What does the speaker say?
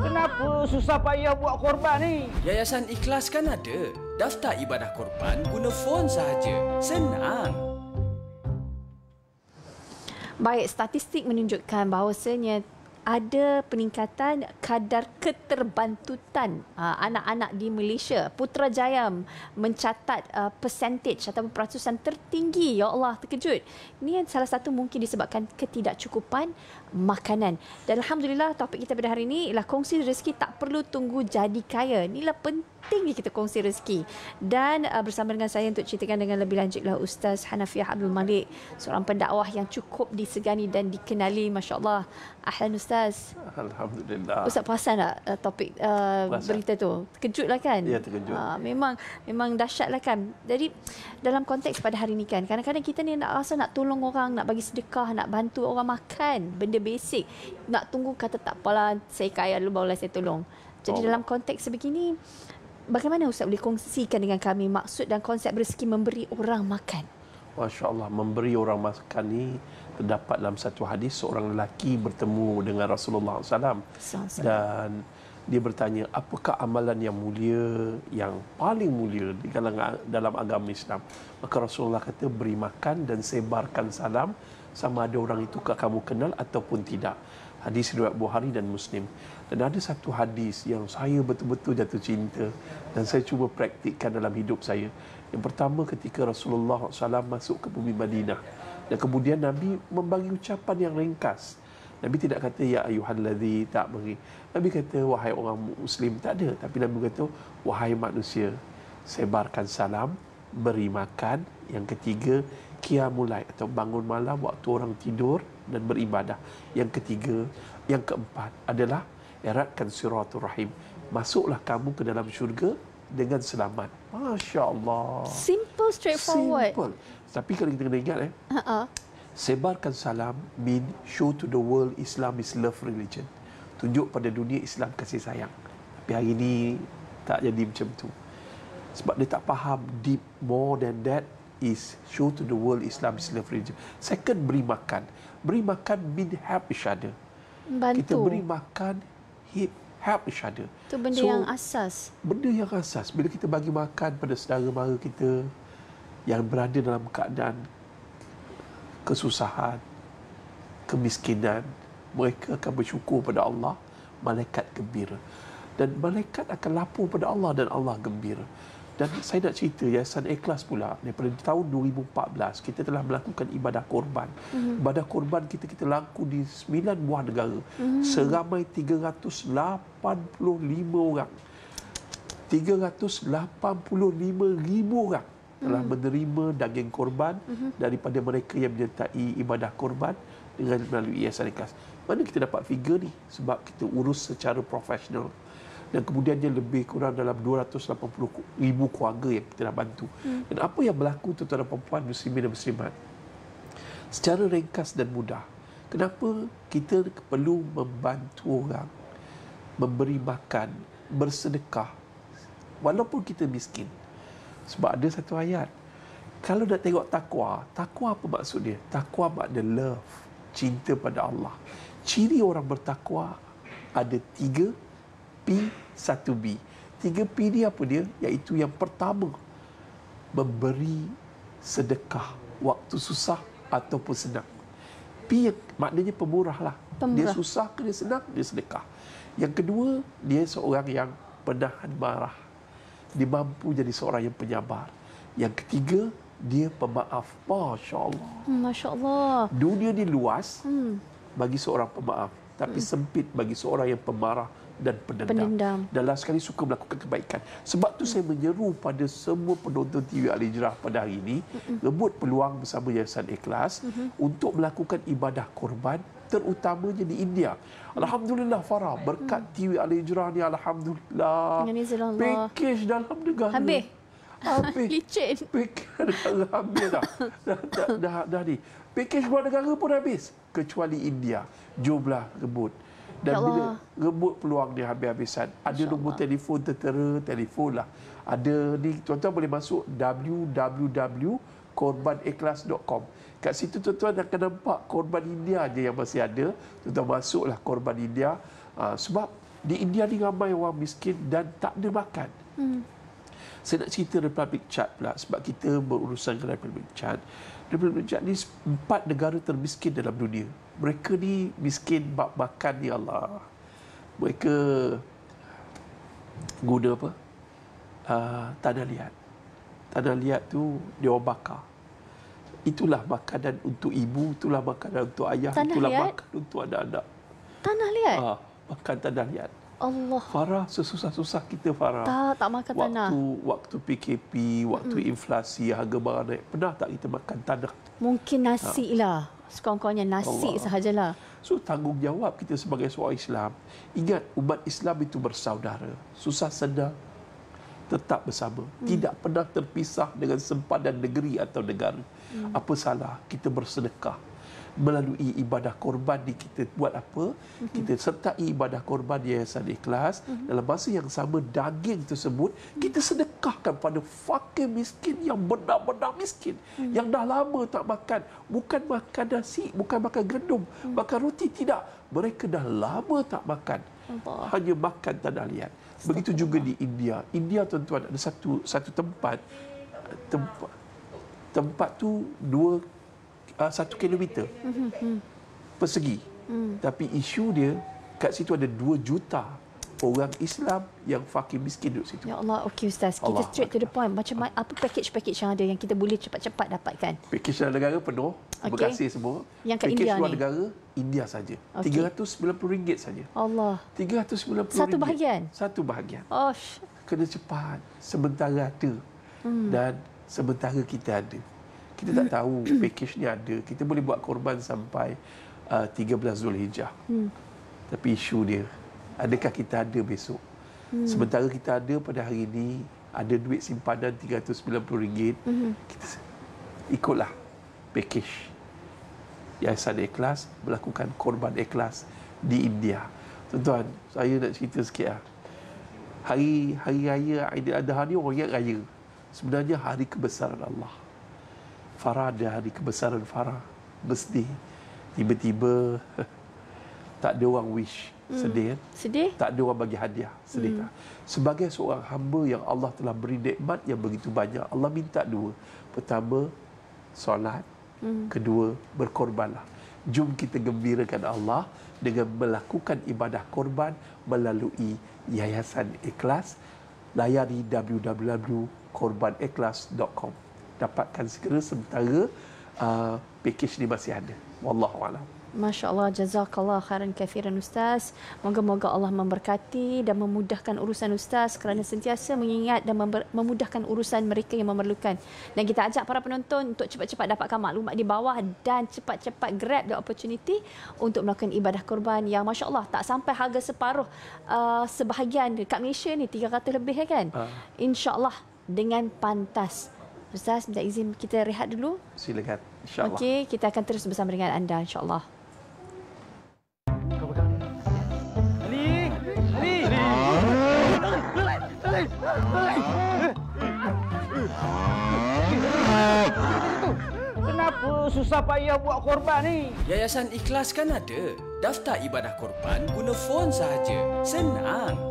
Kenapa susah payah buat korban ni? Yayasan Ikhlas kan ada. Daftar ibadah korban guna fon sahaja. Senang. Baik, statistik menunjukkan bahawasanya ada peningkatan kadar keterbantutan ah, anak-anak di Malaysia. Putrajaya mencatat uh, ah, atau peratusan tertinggi. Ya Allah, terkejut. Ini salah satu mungkin disebabkan ketidakcukupan makanan. Dan Alhamdulillah topik kita pada hari ini ialah kongsi rezeki tak perlu tunggu jadi kaya. Inilah penting tinggi kita kongsi rezeki. Dan uh, bersama dengan saya untuk ceritakan dengan lebih lanjutlah Ustaz Hanafiah Abdul Malik, seorang pendakwah yang cukup disegani dan dikenali, Masya Allah. Ahlan Ustaz. Alhamdulillah. Ustaz perasan tak uh, topik uh, berita tu? Terkejut lah kan? Ya, terkejut. Uh, memang memang dahsyat lah kan? Jadi dalam konteks pada hari ini kan, kadang-kadang kita ni nak rasa nak tolong orang, nak bagi sedekah, nak bantu orang makan, benda basic. Nak tunggu kata tak apalah, saya kaya dulu, boleh saya tolong. Jadi oh. dalam konteks sebegini, bagaimana Ustaz boleh kongsikan dengan kami maksud dan konsep rezeki memberi orang makan? Masya Allah, memberi orang makan ni terdapat dalam satu hadis seorang lelaki bertemu dengan Rasulullah SAW. Dan dia bertanya, apakah amalan yang mulia, yang paling mulia di kalangan dalam agama Islam? Maka Rasulullah kata, beri makan dan sebarkan salam sama ada orang itu kamu kenal ataupun tidak. Hadis riwayat Bukhari dan Muslim. Dan ada satu hadis yang saya betul-betul jatuh cinta dan saya cuba praktikkan dalam hidup saya. Yang pertama ketika Rasulullah SAW masuk ke bumi Madinah. Dan kemudian Nabi membagi ucapan yang ringkas. Nabi tidak kata ya ayuhan ladzi tak beri. Nabi kata wahai orang muslim tak ada tapi Nabi kata wahai manusia sebarkan salam, beri makan, yang ketiga qiyamul lail atau bangun malam waktu orang tidur, dan beribadah. Yang ketiga, yang keempat adalah eratkan siratul rahim. Masuklah kamu ke dalam syurga dengan selamat. Masya Allah. Simple, straightforward. Simple. Tapi kalau kita kena ingat, eh, uh-uh. sebarkan salam mean show to the world Islam is love religion. Tunjuk pada dunia Islam kasih sayang. Tapi hari ini tak jadi macam tu. Sebab dia tak faham deep more than that is show to the world Islam is love religion. Second, beri makan beri makan min help each other. Bantu. Kita beri makan hip help each other. Itu benda so, yang asas. Benda yang asas. Bila kita bagi makan pada saudara mara kita yang berada dalam keadaan kesusahan, kemiskinan, mereka akan bersyukur pada Allah, malaikat gembira. Dan malaikat akan lapor pada Allah dan Allah gembira dan saya nak cerita Yayasan Ikhlas pula daripada tahun 2014 kita telah melakukan ibadah korban. Mm-hmm. Ibadah korban kita kita laku di 9 buah negara. Mm-hmm. Seramai 385 orang. 385 ribu orang telah mhm. menerima daging korban mm-hmm. daripada mereka yang menyertai ibadah korban dengan melalui Yayasan Ikhlas. Mana kita dapat figure ni sebab kita urus secara profesional dan kemudian dia lebih kurang dalam 280 ribu keluarga yang kita dah bantu. Hmm. Dan apa yang berlaku tuan-tuan dan puan-puan muslimin dan muslimat? Secara ringkas dan mudah, kenapa kita perlu membantu orang, memberi makan, bersedekah, walaupun kita miskin? Sebab ada satu ayat. Kalau nak tengok takwa, takwa apa maksud dia? Takwa makna love, cinta pada Allah. Ciri orang bertakwa ada tiga P1B. 3P ni apa dia? Iaitu yang pertama, memberi sedekah waktu susah ataupun senang. P maknanya pemurah lah. Pemurah. Dia susah ke dia senang, dia sedekah. Yang kedua, dia seorang yang penahan marah. Dia mampu jadi seorang yang penyabar. Yang ketiga, dia pemaaf. Masya Allah. Masya Allah. Dunia ni luas hmm. bagi seorang pemaaf. Tapi hmm. sempit bagi seorang yang pemarah dan pendendam. pendendam. Dalam sekali suka melakukan kebaikan. Sebab tu hmm. saya menyeru pada semua penonton TV Al-Hijrah pada hari ini, hmm. rebut peluang bersama Yayasan Ikhlas hmm. untuk melakukan ibadah korban terutamanya di India. Mm. Alhamdulillah Farah, mm. berkat TV Al-Hijrah ni Alhamdulillah. Pakej dalam negara. Habis. Habis. Licin. Pakej habis dah. dah, dah, dah, dah, dah ni. Pakej buat negara pun habis. Kecuali India. Jumlah rebut. Dan ya bila rebut peluang dia habis-habisan. Ada nombor telefon tertera, telefon lah. Ada ni, tuan-tuan boleh masuk www.korbaniklas.com. Kat situ tuan-tuan akan nampak korban India je yang masih ada. Tuan-tuan masuklah korban India. Ah, sebab di India ni ramai orang miskin dan tak ada makan. Hmm. Saya nak cerita Republik Chad pula sebab kita berurusan dengan Republik Chad. Republik Chad ni empat negara termiskin dalam dunia. Mereka ni miskin bak-bakan ya Allah. Mereka guna apa? Uh, tanah liat. Tanah liat tu dia orang bakar. Itulah makanan untuk ibu, itulah makanan untuk ayah, tanah itulah liat. makanan untuk anak-anak. Tanah liat? Uh, makan tanah liat. Allah. Farah sesusah-susah kita Farah. Tak, tak makan waktu, tanah. Waktu waktu PKP, waktu mm. inflasi, harga barang naik. Pernah tak kita makan tanah? Mungkin nasi ha. lah. Sekurang-kurangnya nasi Allah. sahajalah. So tanggungjawab kita sebagai seorang Islam. Ingat umat Islam itu bersaudara. Susah senang tetap bersama. Mm. Tidak pernah terpisah dengan sempadan negeri atau negara. Mm. Apa salah kita bersedekah? melalui ibadah korban ni kita buat apa mm-hmm. kita sertai ibadah korban di yayasan ikhlas mm-hmm. dalam masa yang sama daging tersebut mm-hmm. kita sedekahkan pada fakir miskin yang benar-benar miskin mm-hmm. yang dah lama tak makan bukan makan nasi bukan makan gandum mm-hmm. makan roti tidak mereka dah lama tak makan Allah. hanya makan tanah liat begitu juga di India India tuan-tuan ada satu satu tempat tempat tempat tu dua Ah, satu kilometer persegi. Tapi isu dia kat situ ada dua juta orang Islam yang fakir miskin duduk situ. Ya Allah, okey Ustaz. Kita Allah. straight to the point. Macam apa package-package yang ada yang kita boleh cepat-cepat dapatkan? Package dalam negara penuh. Terima kasih semua. Yang kat India ni? luar negara, India saja. RM390 okay. saja. Allah. RM390. Satu bahagian? Satu bahagian. Oh. Kena cepat. Sementara ada. Hmm. Dan sementara kita ada kita tak tahu package ni ada kita boleh buat korban sampai uh, 13 Zulhijjah hmm. tapi isu dia adakah kita ada besok hmm. sementara kita ada pada hari ini ada duit simpanan RM390 hmm. kita ikutlah package Yayasan Ikhlas melakukan korban ikhlas di India tuan-tuan saya nak cerita sikit lah. hari hari raya Aidiladha ni orang ingat raya sebenarnya hari kebesaran Allah Farah ada hari kebesaran Farah Birthday Tiba-tiba Tak ada orang wish hmm. Sedih kan? Sedih? Tak ada orang bagi hadiah Sedih hmm. Sebagai seorang hamba yang Allah telah beri nikmat yang begitu banyak Allah minta dua Pertama Solat hmm. Kedua Berkorbanlah Jom kita gembirakan Allah Dengan melakukan ibadah korban Melalui Yayasan Ikhlas Layari www.korbaniklas.com dapatkan segera sementara uh, pakej ni masih ada. Wallahu a'lam. Masya Allah, jazakallah khairan kafiran Ustaz. Moga-moga Allah memberkati dan memudahkan urusan Ustaz kerana sentiasa mengingat dan memudahkan urusan mereka yang memerlukan. Dan kita ajak para penonton untuk cepat-cepat dapatkan maklumat di bawah dan cepat-cepat grab the opportunity untuk melakukan ibadah korban yang Masya Allah tak sampai harga separuh uh, sebahagian dekat Malaysia ni, 300 lebih ya kan? Uh. Ah. Insya Allah dengan pantas. Ustaz minta izin kita rehat dulu. Silakan. Insya-Allah. Okey, kita akan terus bersama dengan anda insya-Allah. Ali! Ali! Ali! Ali! Kenapa susah payah buat korban ni? Yayasan Ikhlas kan ada. Daftar ibadah korban guna fon sahaja. Senang.